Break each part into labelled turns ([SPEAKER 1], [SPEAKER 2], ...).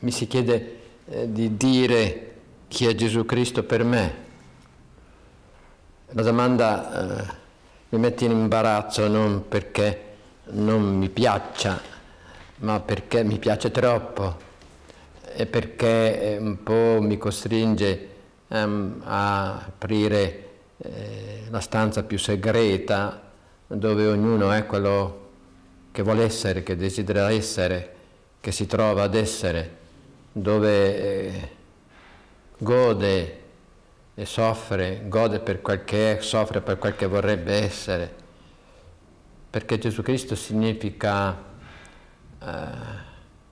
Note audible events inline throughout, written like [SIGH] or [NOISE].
[SPEAKER 1] mi si chiede eh, di dire chi è Gesù Cristo per me. La domanda eh, mi mette in imbarazzo non perché non mi piaccia, ma perché mi piace troppo e perché eh, un po' mi costringe ehm, a aprire eh, la stanza più segreta dove ognuno è quello che vuole essere, che desidera essere, che si trova ad essere dove eh, gode e soffre, gode per quel che è, soffre per quel che vorrebbe essere, perché Gesù Cristo significa eh,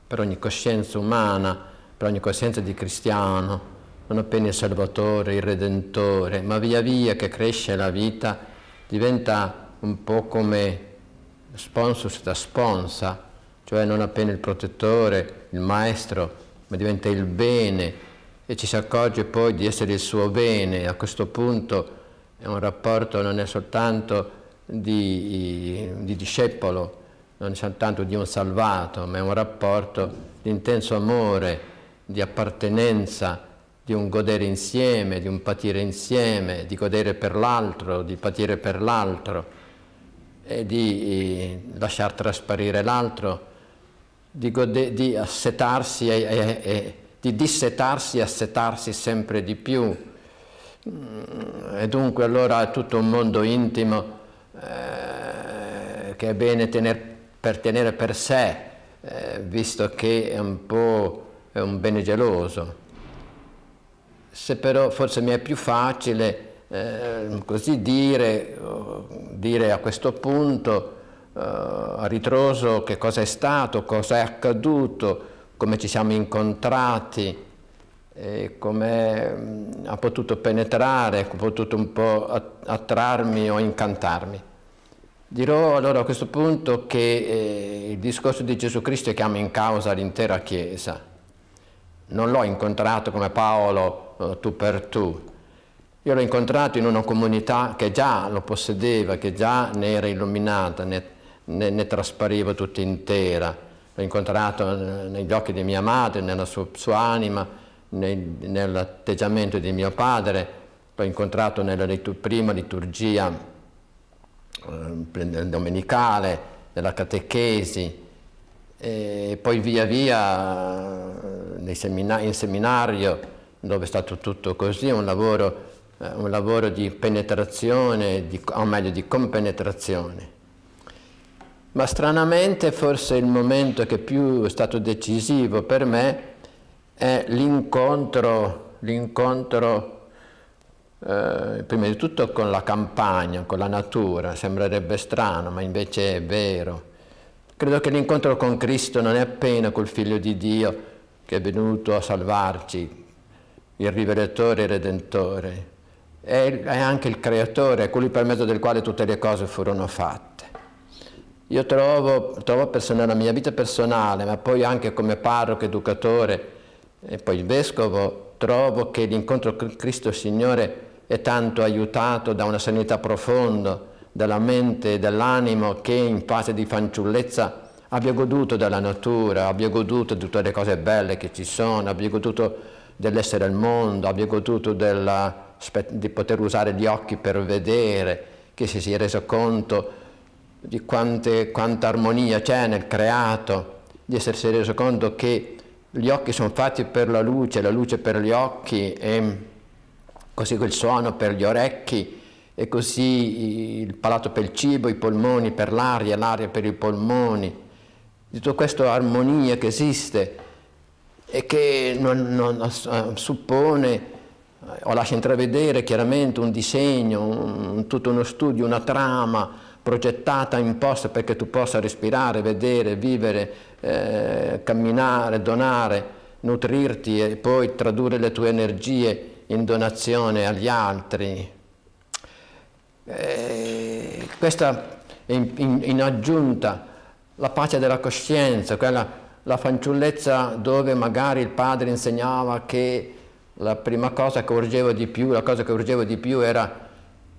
[SPEAKER 1] per ogni coscienza umana, per ogni coscienza di cristiano, non appena il Salvatore, il Redentore, ma via via che cresce la vita diventa un po' come sponsor da sponsa, cioè non appena il protettore, il maestro, ma diventa il bene e ci si accorge poi di essere il suo bene. A questo punto è un rapporto non è soltanto di, di discepolo, non è soltanto di un salvato, ma è un rapporto di intenso amore, di appartenenza, di un godere insieme, di un patire insieme, di godere per l'altro, di patire per l'altro e di eh, lasciar trasparire l'altro dico, di, di assetarsi e, e, e, di dissetarsi e assetarsi sempre di più. Mm, e dunque allora è tutto un mondo intimo eh, che è bene tener, per tenere per sé, eh, visto che è un po' è un bene geloso. Se però forse mi è più facile eh, così dire, dire a questo punto, eh, a ritroso che cosa è stato, cosa è accaduto, come ci siamo incontrati, e come mm, ha potuto penetrare, ha potuto un po' attrarmi o incantarmi. Dirò allora a questo punto che eh, il discorso di Gesù Cristo chiama in causa l'intera Chiesa. Non l'ho incontrato come Paolo eh, tu per tu. Io l'ho incontrato in una comunità che già lo possedeva, che già ne era illuminata, ne ne, ne traspariva tutta intera. L'ho incontrato eh, negli occhi di mia madre, nella sua, sua anima, nell'atteggiamento di mio padre, l'ho incontrato nella litur prima liturgia eh, domenicale, nella catechesi, e poi via via eh, semina in seminario dove è stato tutto così, un lavoro, eh, un lavoro di penetrazione, di, o meglio di compenetrazione ma stranamente forse il momento che più è stato decisivo per me è l'incontro, l'incontro eh, prima di tutto con la campagna, con la natura, sembrerebbe strano, ma invece è vero. Credo che l'incontro con Cristo non è appena col Figlio di Dio che è venuto a salvarci, il rivelatore e il redentore, è, è anche il creatore, colui per mezzo del quale tutte le cose furono fatte. Io trovo, trovo nella mia vita personale, ma poi anche come parroco, educatore e poi vescovo, trovo che l'incontro con Cristo Signore è tanto aiutato da una sanità profonda della mente e dell'animo che in fase di fanciullezza abbia goduto della natura, abbia goduto di tutte le cose belle che ci sono, abbia goduto dell'essere al mondo, abbia goduto della, di poter usare gli occhi per vedere, che si sia reso conto di quante, quanta armonia c'è nel creato, di essersi reso conto che gli occhi sono fatti per la luce, la luce per gli occhi e così quel suono per gli orecchi e così il palato per il cibo, i polmoni per l'aria, l'aria per i polmoni, di tutta questa armonia che esiste e che non, non, eh, suppone eh, o lascia intravedere chiaramente un disegno, un, tutto uno studio, una trama, progettata in posto perché tu possa respirare, vedere, vivere, eh, camminare, donare, nutrirti e poi tradurre le tue energie in donazione agli altri. E eh, questa in, in, in, aggiunta la pace della coscienza, quella, la fanciullezza dove magari il padre insegnava che la prima cosa che urgeva di più, la cosa che urgeva di più era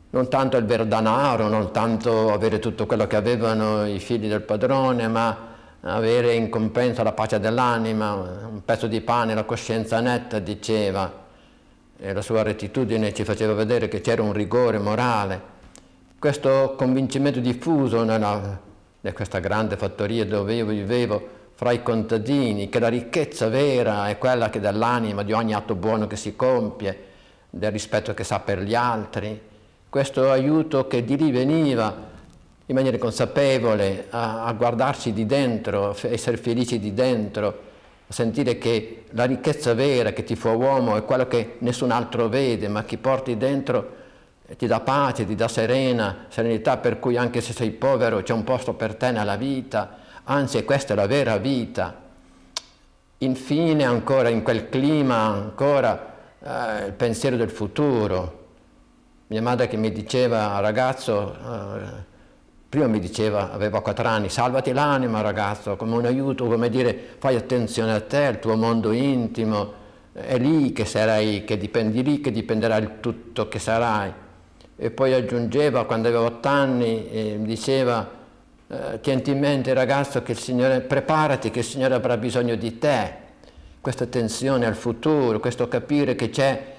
[SPEAKER 1] non tanto il vero verdanaro, non tanto avere tutto quello che avevano i figli del padrone, ma avere in compenso la pace dell'anima, un pezzo di pane, la coscienza netta, diceva, e la sua rettitudine ci faceva vedere che c'era un rigore morale. Questo convincimento diffuso nella, in questa grande fattoria dove io vivevo, fra i contadini, che la ricchezza vera è quella che dall'anima di ogni atto buono che si compie, del rispetto che sa per gli altri, questo aiuto che di lì veniva in maniera consapevole a, a guardarci di dentro, a essere felici di dentro, a sentire che la ricchezza vera che ti fa uomo è quello che nessun altro vede, ma che porti dentro eh, ti dà pace, ti dà serena, serenità per cui anche se sei povero c'è un posto per te nella vita, anzi questa è la vera vita. Infine ancora in quel clima, ancora eh, il pensiero del futuro, mia madre che mi diceva ragazzo, eh, prima mi diceva, aveva quattro anni, salvati l'anima ragazzo, come un aiuto, come dire fai attenzione a te, al tuo mondo intimo, è lì che sarai, che dipendi lì, che dipenderà il tutto che sarai. E poi aggiungeva, quando avevo otto anni, eh, diceva, eh, tienti in mente ragazzo che il Signore, preparati che il Signore avrà bisogno di te. Questa attenzione al futuro, questo capire che c'è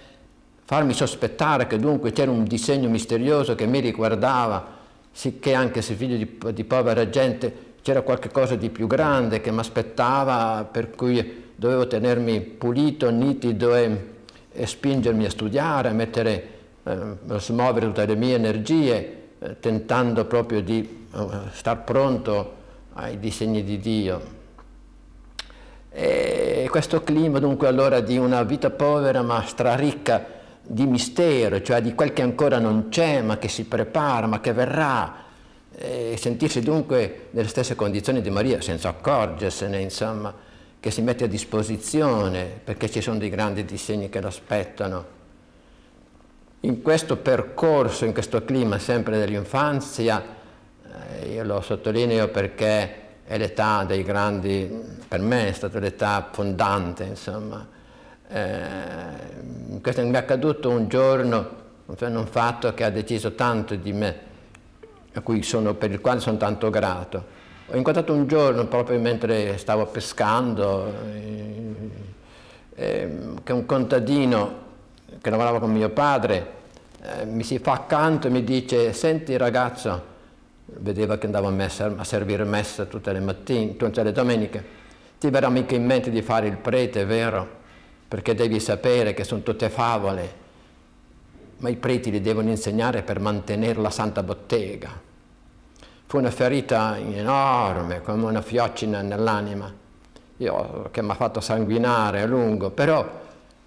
[SPEAKER 1] farmi sospettare che dunque c'era un disegno misterioso che mi riguardava, sicché anche se figlio di, di povera gente c'era qualcosa di più grande che mi aspettava, per cui dovevo tenermi pulito, nitido e, e spingermi a studiare, a, mettere, eh, a smuovere tutte le mie energie, eh, tentando proprio di eh, star pronto ai disegni di Dio. E questo clima dunque allora di una vita povera ma straricca di mistero, cioè di quel che ancora non c'è, ma che si prepara, ma che verrà. E sentirsi dunque nelle stesse condizioni di Maria, senza accorgersene, insomma, che si mette a disposizione perché ci sono dei grandi disegni che l'aspettano. In questo percorso, in questo clima sempre dell'infanzia, eh, io lo sottolineo perché è l'età dei grandi, per me è stata l'età fondante, insomma, eh, questo mi è accaduto un giorno, un fatto che ha deciso tanto di me, sono, per il quale sono tanto grato. Ho incontrato un giorno, proprio mentre stavo pescando, eh, eh, che un contadino che lavorava con mio padre eh, mi si fa accanto e mi dice, senti ragazzo, vedeva che andavo a, messa, a servire messa tutte le mattine, tutte le domeniche, ti verrà mica in mente di fare il prete, vero? perché devi sapere che sono tutte favole, ma i preti li devono insegnare per mantenere la santa bottega. Fu una ferita enorme, come una fioccina nell'anima, che mi ha fatto sanguinare a lungo, però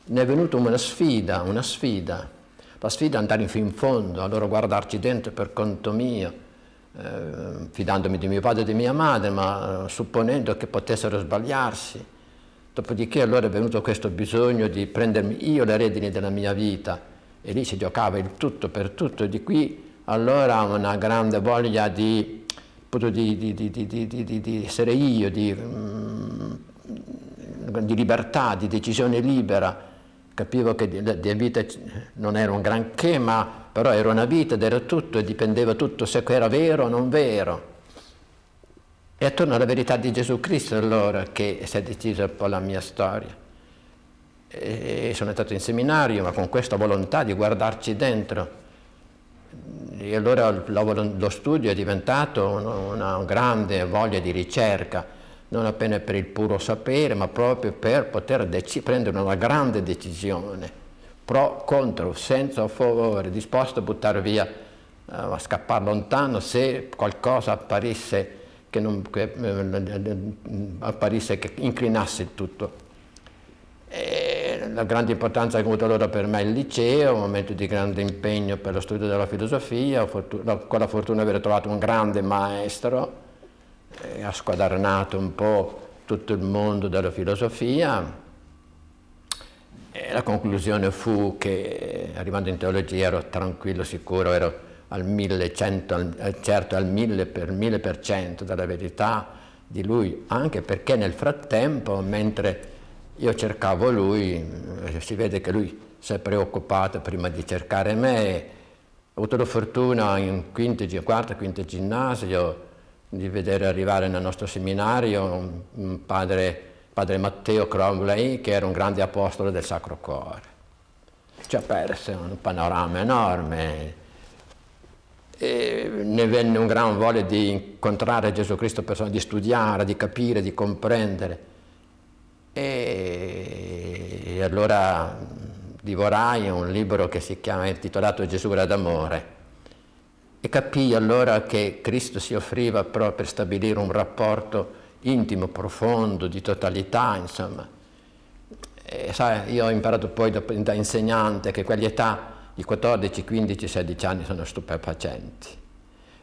[SPEAKER 1] ne è venuta una sfida, una sfida. La sfida è andare fino in fondo, allora guardarci dentro per conto mio, eh, fidandomi di mio padre e di mia madre, ma eh, supponendo che potessero sbagliarsi Dopodiché allora è venuto questo bisogno di prendermi io le redini della mia vita e lì si giocava il tutto per tutto, di qui allora una grande voglia di, di, di, di essere io, di, mm, libertà, di decisione libera. Capivo che la vita non era un granché, ma però era una vita ed era tutto e dipendeva tutto se era vero o non vero. È attorno alla verità di Gesù Cristo allora che si è decisa un po' la mia storia. E sono andato in seminario, ma con questa volontà di guardarci dentro. E allora lo studio è diventato una grande voglia di ricerca, non appena per il puro sapere, ma proprio per poter prendere una grande decisione, pro, contro, senza o favore, disposto a buttare via, a scappare lontano se qualcosa apparisse che, non, che eh, eh, apparisse, che inclinasse tutto. E la grande importanza che ha avuto allora per me il liceo, un momento di grande impegno per lo studio della filosofia, con la fortuna di aver trovato un grande maestro, eh, ha squadernato un po' tutto il mondo della filosofia, e la conclusione fu che eh, arrivando in teologia ero tranquillo, sicuro, ero al 1100, eh, certo al 1000 per 1000% della verità di lui, anche perché nel frattempo, mentre io cercavo lui, eh, si vede che lui si è preoccupato prima di cercare me, ho avuto la fortuna in quinto, quarto, quinto ginnasio di vedere arrivare nel nostro seminario un padre, padre Matteo Cromley, che era un grande apostolo del Sacro Cuore. Ci ha perso un panorama enorme, e ne venne un gran voglia di incontrare Gesù Cristo persona, di studiare, di capire, di comprendere. E, e allora divorai un libro che si chiama, intitolato Gesù era d'amore e capii allora che Cristo si offriva proprio per stabilire un rapporto intimo, profondo, di totalità, insomma. E, sai, io ho imparato poi da insegnante che quell'età di 14, 15, 16 anni sono stupefacenti,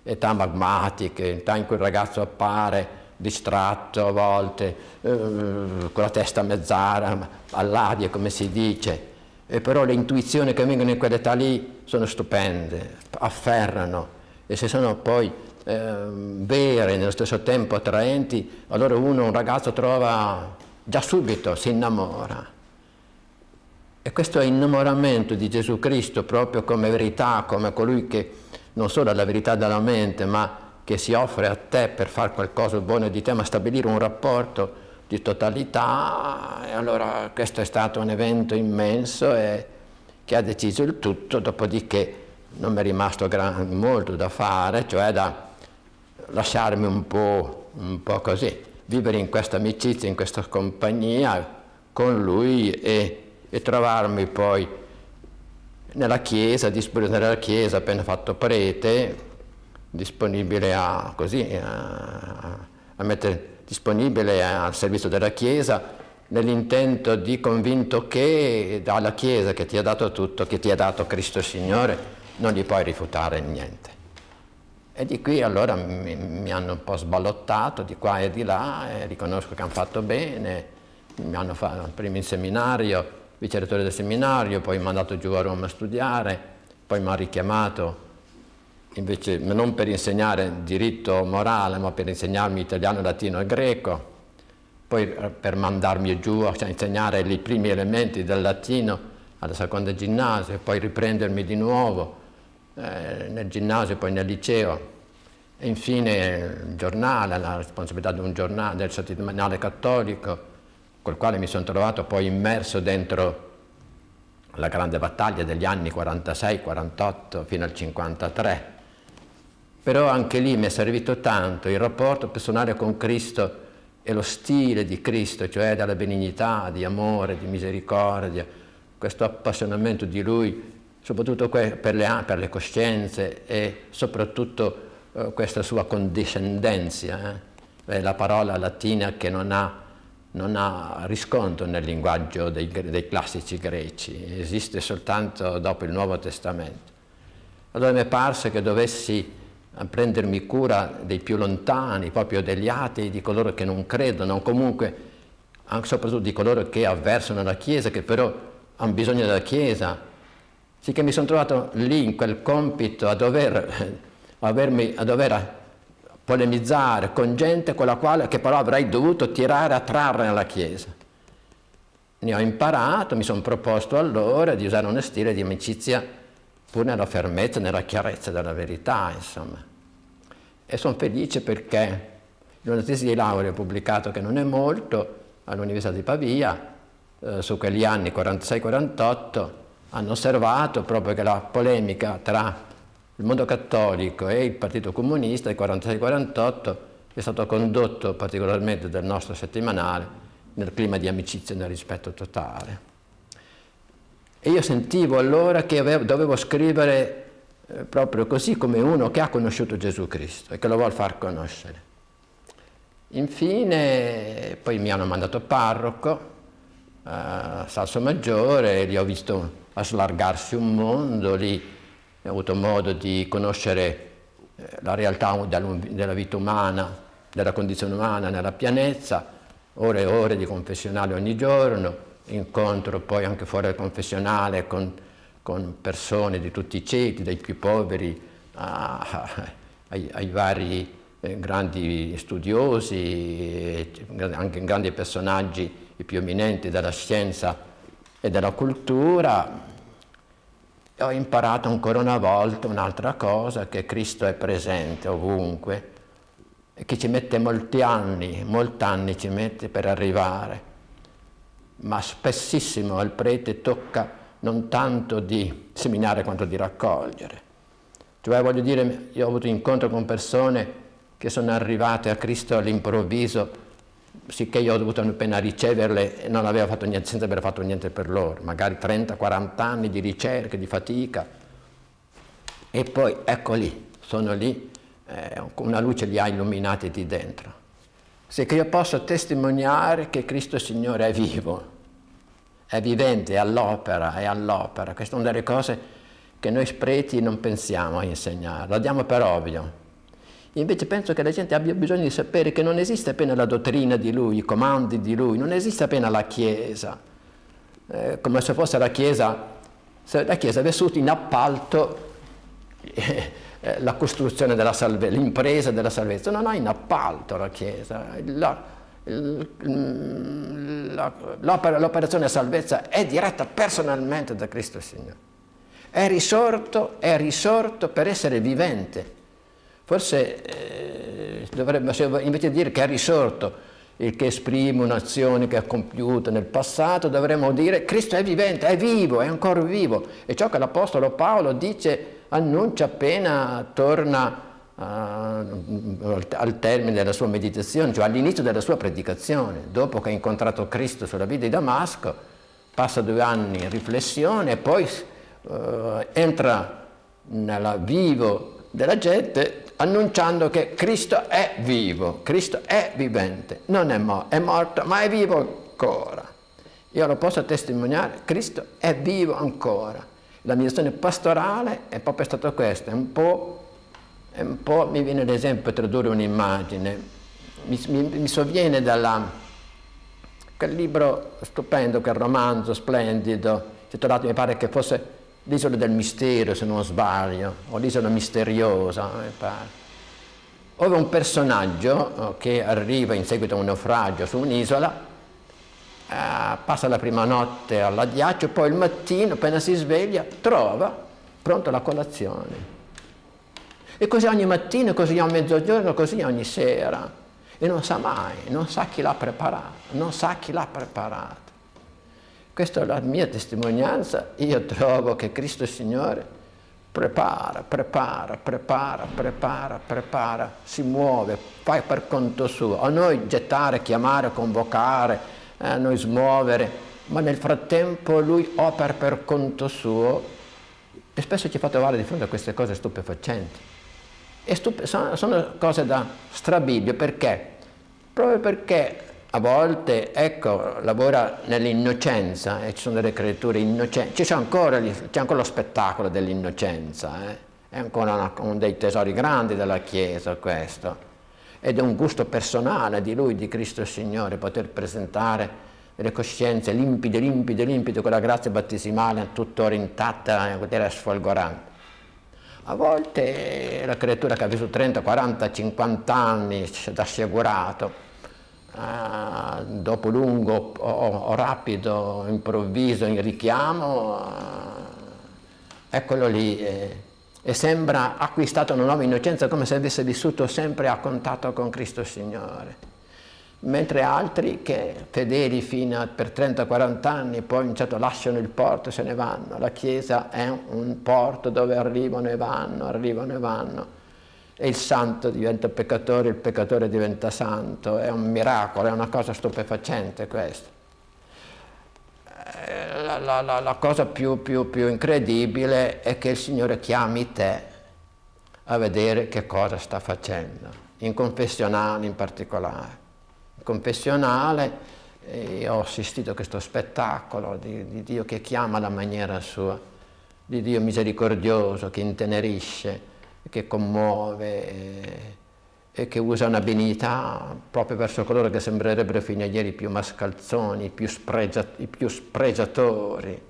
[SPEAKER 1] età magmatiche, età in cui il ragazzo appare distratto a volte, eh, con la testa mezz'ara, all'aria come si dice, e però le intuizioni che vengono in quell'età lì sono stupende, afferrano e se sono poi eh, vere e nello stesso tempo attraenti, allora uno, un ragazzo trova già subito, si innamora. E questo innamoramento di Gesù Cristo proprio come verità, come colui che non solo ha la verità dalla mente, ma che si offre a te per fare qualcosa di buono di te, ma stabilire un rapporto di totalità, e allora questo è stato un evento immenso e che ha deciso il tutto, dopodiché non mi è rimasto gran, molto da fare, cioè da lasciarmi un po', un po', così, vivere in questa amicizia, in questa compagnia con lui e e trovarmi poi nella chiesa, disponibile nella chiesa, appena fatto prete, disponibile a, così, a, a mettere disponibile al servizio della chiesa nell'intento di convinto che dalla chiesa che ti ha dato tutto, che ti ha dato Cristo Signore, non gli puoi rifiutare niente. E di qui allora mi, mi, hanno un po' sballottato di qua e di là, e riconosco che hanno fatto bene, mi hanno fatto prima in seminario, vice rettore del seminario, poi mandato giù a Roma a studiare, poi mi ha richiamato invece non per insegnare diritto morale, ma per insegnarmi italiano, latino e greco, poi per mandarmi giù a insegnare i primi elementi del latino alla seconda ginnasio, poi riprendermi di nuovo eh, nel ginnasio, poi nel liceo. E infine il giornale, la responsabilità di un giornale, del settimanale cattolico, col quale mi sono trovato poi immerso dentro la grande battaglia degli anni 46-48 fino al 53. Però anche lì mi è servito tanto il rapporto personale con Cristo e lo stile di Cristo, cioè della benignità, di amore, di misericordia, questo appassionamento di Lui, soprattutto per le, per le coscienze e soprattutto eh, questa sua condiscendenza, eh? la parola latina che non ha non ha riscontro nel linguaggio dei, dei, classici greci, esiste soltanto dopo il Nuovo Testamento. Allora mi è parso che dovessi eh, prendermi cura dei più lontani, proprio degli atei, di coloro che non credono, comunque anche soprattutto di coloro che avversano la Chiesa, che però hanno bisogno della Chiesa. Sì che mi sono trovato lì in quel compito a dover, [LAUGHS] a, avermi, a dover polemizzare con gente con la quale, che però avrei dovuto tirare a trarre nella Chiesa. Ne ho imparato, mi sono proposto allora di usare uno stile di amicizia pur nella fermezza, nella chiarezza della verità, insomma. E sono felice perché in una tesi di laurea ho pubblicato che non è molto all'Università di Pavia, eh, su quegli anni 46-48, hanno osservato proprio che la polemica tra il mondo cattolico e il Partito Comunista, il 46-48, è stato condotto particolarmente dal nostro settimanale nel clima di amicizia e nel rispetto totale. E io sentivo allora che avevo, dovevo scrivere eh, proprio così come uno che ha conosciuto Gesù Cristo e che lo vuole far conoscere. Infine, poi mi hanno mandato parroco a eh, Salso Maggiore, lì ho visto a slargarsi un mondo, lì ho avuto modo di conoscere eh, la realtà della vita umana, della condizione umana nella pianezza, ore e ore di confessionale ogni giorno, incontro poi anche fuori dal confessionale con, con persone di tutti i ceti, dai più poveri a, ai, ai, vari eh, grandi studiosi, eh, anche grandi personaggi più eminenti della scienza e della cultura, ho imparato ancora una volta un'altra cosa, che Cristo è presente ovunque, e che ci mette molti anni, molti anni ci mette per arrivare, ma spessissimo al prete tocca non tanto di seminare quanto di raccogliere. Cioè voglio dire, io ho avuto incontro con persone che sono arrivate a Cristo all'improvviso sicché io ho dovuto appena riceverle e non aveva fatto niente, senza aver fatto niente per loro, magari 30-40 anni di ricerca, di fatica. E poi ecco lì, sono lì, eh, una luce li ha illuminati di dentro. Se che io posso testimoniare che Cristo Signore è vivo, è vivente, è all'opera, è all'opera. Questa è una delle cose che noi spreti non pensiamo a insegnare, lo diamo per ovvio, Invece penso che la gente abbia bisogno di sapere che non esiste appena la dottrina di lui, i comandi di lui, non esiste appena la Chiesa, eh, come se fosse la Chiesa, la Chiesa avesse in appalto [LAUGHS] eh, la costruzione della salvezza, l'impresa della salvezza, non ha in appalto la Chiesa, la, mm, l'operazione salvezza è diretta personalmente da Cristo il Signore. È risorto, è risorto per essere vivente, Forse eh, dovrebbe, invece di dire che è risorto, il che esprime un'azione che ha compiuto nel passato, dovremmo dire Cristo è vivente, è vivo, è ancora vivo. E ciò che l'Apostolo Paolo dice, annuncia appena torna uh, al termine della sua meditazione, cioè all'inizio della sua predicazione, dopo che ha incontrato Cristo sulla via di Damasco, passa due anni in riflessione e poi uh, entra nel vivo della gente annunciando che Cristo è vivo, Cristo è vivente, non è, mo è morto, ma è vivo ancora. Io lo posso testimoniare, Cristo è vivo ancora. La mia azione pastorale è proprio stata questa, un po', un po' mi viene ad esempio tradurre un'immagine, mi, mi, mi, sovviene dalla, quel libro stupendo, quel romanzo splendido, titolato mi pare che fosse l'isola del mistero se non sbaglio, o l'isola misteriosa, mi pare. Ora un personaggio eh, che arriva in seguito a un naufragio su un'isola, eh, passa la prima notte all'adiaccio, poi il mattino appena si sveglia trova pronta la colazione. E così ogni mattino, così a mezzogiorno, così ogni sera. E non sa mai, non sa chi l'ha preparato, non sa chi l'ha preparato. Questa è la mia testimonianza. Io trovo che Cristo Signore prepara, prepara, prepara, prepara, prepara, si muove, fai per conto suo. A noi gettare, chiamare, convocare, a eh, noi smuovere, ma nel frattempo lui opera per conto suo e spesso ci fa trovare di fronte a queste cose stupefacenti. Stupe sono, sono cose da strabibbio perché? Proprio perché a volte ecco, lavora nell'innocenza e eh, ci sono delle creature innocenti, c'è ancora, ancora, lo spettacolo dell'innocenza, eh? è ancora una, uno dei tesori grandi della Chiesa questo, ed è un gusto personale di lui, di Cristo il Signore, poter presentare delle coscienze limpide, limpide, limpide, con la grazia battesimale tuttora intatta, poter eh, sfolgorante. A volte la creatura che ha vissuto 30, 40, 50 anni ci ha assicurato, eh, dopo lungo o, o, rapido, improvviso, in richiamo, eh, eccolo lì eh, e sembra acquistato una nuova innocenza come se avesse vissuto sempre a contatto con Cristo Signore. Mentre altri che fedeli fino a, per 30-40 anni poi certo lasciano il porto e se ne vanno. La Chiesa è un porto dove arrivano e vanno, arrivano e vanno e il santo diventa peccatore, il peccatore diventa santo, è un miracolo, è una cosa stupefacente questo. Eh, la, la, la, la cosa più, più, più incredibile è che il Signore chiami te a vedere che cosa sta facendo, in confessionale in particolare. In confessionale io eh, ho assistito a questo spettacolo di, di Dio che chiama la maniera sua, di Dio misericordioso che intenerisce, che commuove e che usa una benignità proprio verso coloro che sembrerebbero fino a ieri più mascalzoni, i più, spregiat più spregiatori.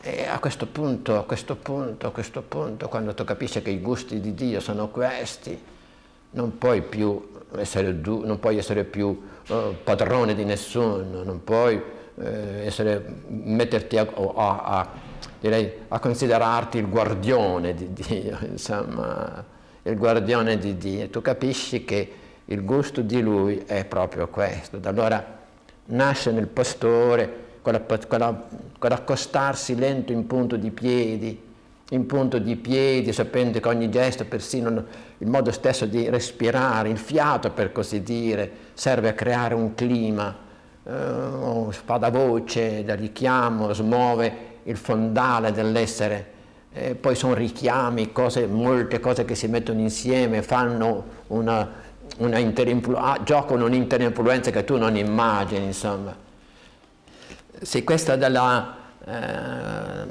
[SPEAKER 1] E a questo punto, a questo punto, a questo punto, quando tu capisci che i gusti di Dio sono questi, non puoi più essere, non puoi essere più eh, padrone di nessuno, non puoi eh, essere, metterti a, a, a direi, a considerarti il guardione di Dio, [LAUGHS] insomma, il guardione di Dio. Tu capisci che il gusto di lui è proprio questo. Da Allora nasce nel pastore quell'accostarsi lento in punto di piedi, in punto di piedi, sapendo che ogni gesto, persino il modo stesso di respirare, il fiato per così dire, serve a creare un clima, eh, spada voce, da richiamo, smuove il fondale dell'essere, eh, poi sono richiami, cose, molte cose che si mettono insieme, fanno una, una ah, giocano un'interinfluenza che tu non immagini, insomma. Sì, questa della, eh,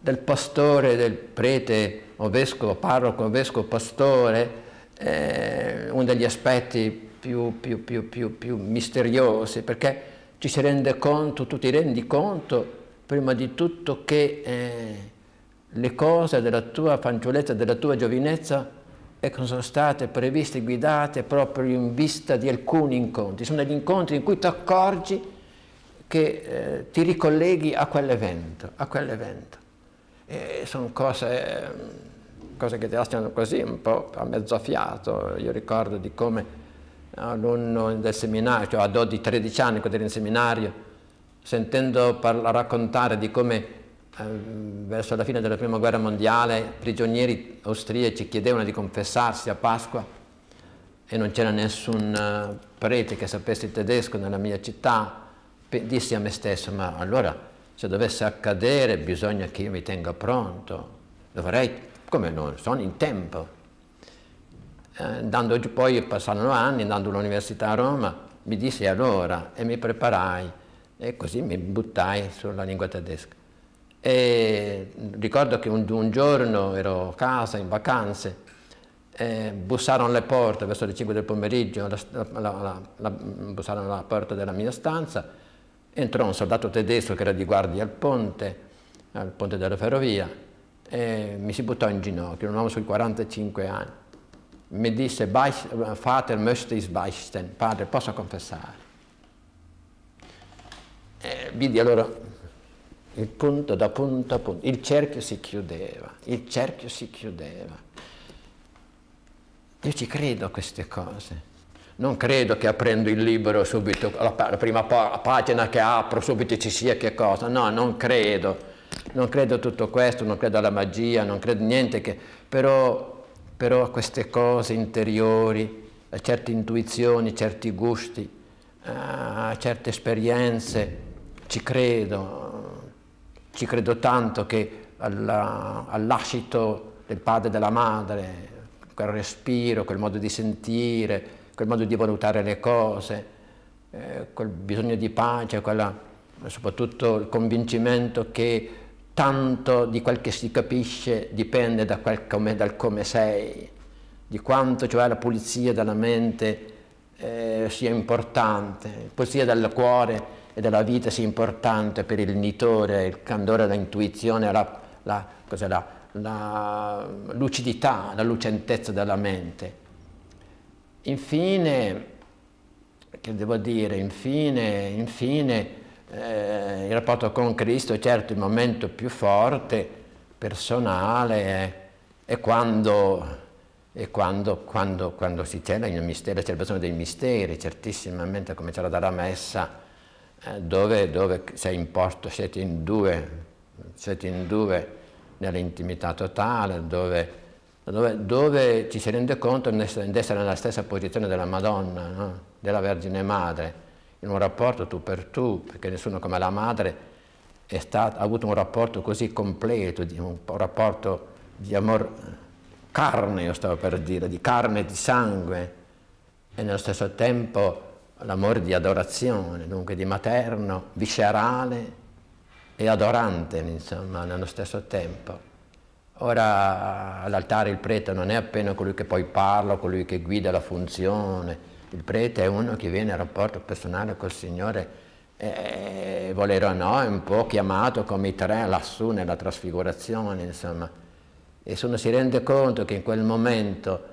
[SPEAKER 1] del pastore, del prete o vescovo, parroco, vescovo, pastore, è eh, uno degli aspetti più, più, più, più misteriosi, perché ci si rende conto, tu ti rendi conto prima di tutto che eh, le cose della tua fanciullezza, della tua giovinezza ecco, sono state previste, guidate proprio in vista di alcuni incontri. Sono degli incontri in cui ti accorgi che eh, ti ricolleghi a quell'evento, a quell'evento. E sono cose, mm, cose che ti lasciano così un po' a mezzo fiato. Io ricordo di come alunno eh, del seminario, cioè a 12-13 anni quando ero in seminario, sentendo parla, raccontare di come ehm, verso la fine della prima guerra mondiale prigionieri austriaci chiedevano di confessarsi a Pasqua e non c'era nessun eh, prete che sapesse il tedesco nella mia città, dissi a me stesso, ma allora se dovesse accadere bisogna che io mi tenga pronto, dovrei, come non, sono in tempo. Eh, andando poi, passarono anni, andando all'università a Roma, mi dissi allora e mi preparai e così mi buttai sulla lingua tedesca. E ricordo che un, un giorno ero a casa in vacanze, bussarono alle porte verso le 5 del pomeriggio, la, la, la, bussarono alla porta della mia stanza, entrò un soldato tedesco che era di guardia al ponte, al ponte della ferrovia, e mi si buttò in ginocchio, un uomo sui 45 anni. Mi disse, Vater möchte ich beichten, padre posso confessare? vidi allora il punto da punto a punto, il cerchio si chiudeva, il cerchio si chiudeva. Io ci credo a queste cose. Non credo che aprendo il libro subito, la, la prima pa pagina che apro subito ci sia che cosa. No, non credo. Non credo a tutto questo, non credo alla magia, non credo a niente che... Però, però a queste cose interiori, a certe intuizioni, certi gusti, a certe esperienze, ci credo, ci credo tanto che all'ascito del padre e della madre, quel respiro, quel modo di sentire, quel modo di valutare le cose, eh, quel bisogno di pace, quella, soprattutto il convincimento che tanto di quel che si capisce dipende da come, dal come sei, di quanto cioè la pulizia della mente eh, sia importante, pulizia del cuore, e della vita sia importante per il nitore, il candore, l'intuizione, la, la, la, la lucidità, la lucentezza della mente. Infine, che devo dire, infine, infine eh, il rapporto con Cristo, è certo il momento più forte, personale, è, è quando, è quando, quando, quando si cela in un mistero, la cioè celebrazione dei misteri, certissimamente a cominciare dalla messa, eh, dove, dove sei imposto, siete in due, siete in due nell'intimità totale, dove, dove, dove, ci si rende conto di essere, nella stessa posizione della Madonna, no? della Vergine Madre, in un rapporto tu per tu, perché nessuno come la Madre stato, ha avuto un rapporto così completo, un rapporto di amor carne, io stavo per dire, di carne e di sangue, e nello stesso tempo l'amore di adorazione, dunque di materno, viscerale e adorante, insomma, nello stesso tempo. Ora all'altare il prete non è appena colui che poi parla, colui che guida la funzione, il prete è uno che viene a rapporto personale col Signore, e volere o no, è un po' chiamato come i tre lassù nella trasfigurazione, insomma. E se uno si rende conto che in quel momento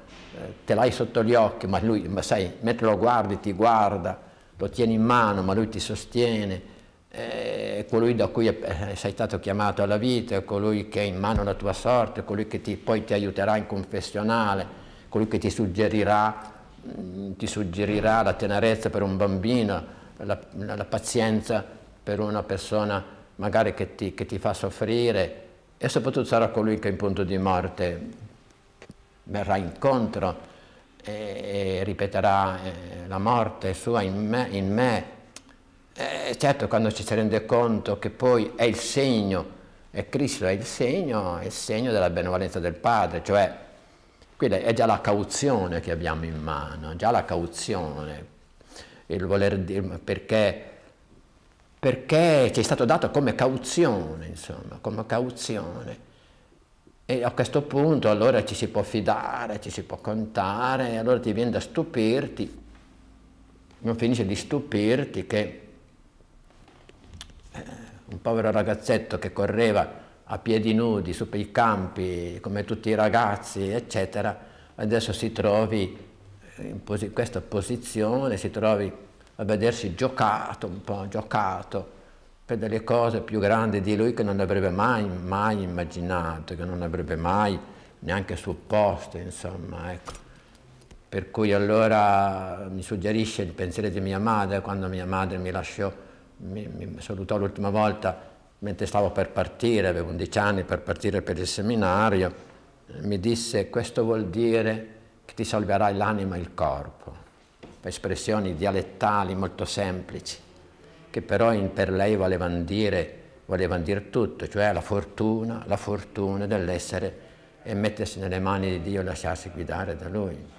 [SPEAKER 1] te l'hai sotto gli occhi, ma lui, ma sai, mentre lo guardi ti guarda, lo tieni in mano, ma lui ti sostiene, è eh, colui da cui eh, sei stato chiamato alla vita, è colui che ha in mano la tua sorte, è colui che ti, poi ti aiuterà in confessionale, colui che ti suggerirà, mm, ti suggerirà la tenerezza per un bambino, la, la pazienza per una persona magari che ti, che ti fa soffrire e soprattutto sarà colui che in punto di morte verrà incontro e, e ripeterà eh, la morte sua in me, in me. Eh, certo quando ci si rende conto che poi è il segno, e Cristo è il segno, è il segno della benevolenza del Padre, cioè quella è già la cauzione che abbiamo in mano, già la cauzione, il voler dire perché perché ci è stato dato come cauzione, insomma, come cauzione. E a questo punto allora ci si può fidare, ci si può contare, e allora ti viene da stupirti, non finisce di stupirti che eh, un povero ragazzetto che correva a piedi nudi su per i campi, come tutti i ragazzi, eccetera, adesso si trovi in posi questa posizione, si trovi a vedersi giocato, un po' giocato, per delle cose più grandi di lui che non avrebbe mai, mai immaginato, che non avrebbe mai neanche supposto, insomma, ecco. Per cui allora mi suggerisce il pensiero di mia madre, quando mia madre mi lasciò, mi, mi salutò l'ultima volta mentre stavo per partire, avevo 11 anni per partire per il seminario, mi disse questo vuol dire che ti salverai l'anima e il corpo, espressioni dialettali molto semplici che però in, per lei volevano dire, volevano dire tutto, cioè la fortuna, la fortuna dell'essere e mettersi nelle mani di Dio e lasciarsi guidare da Lui.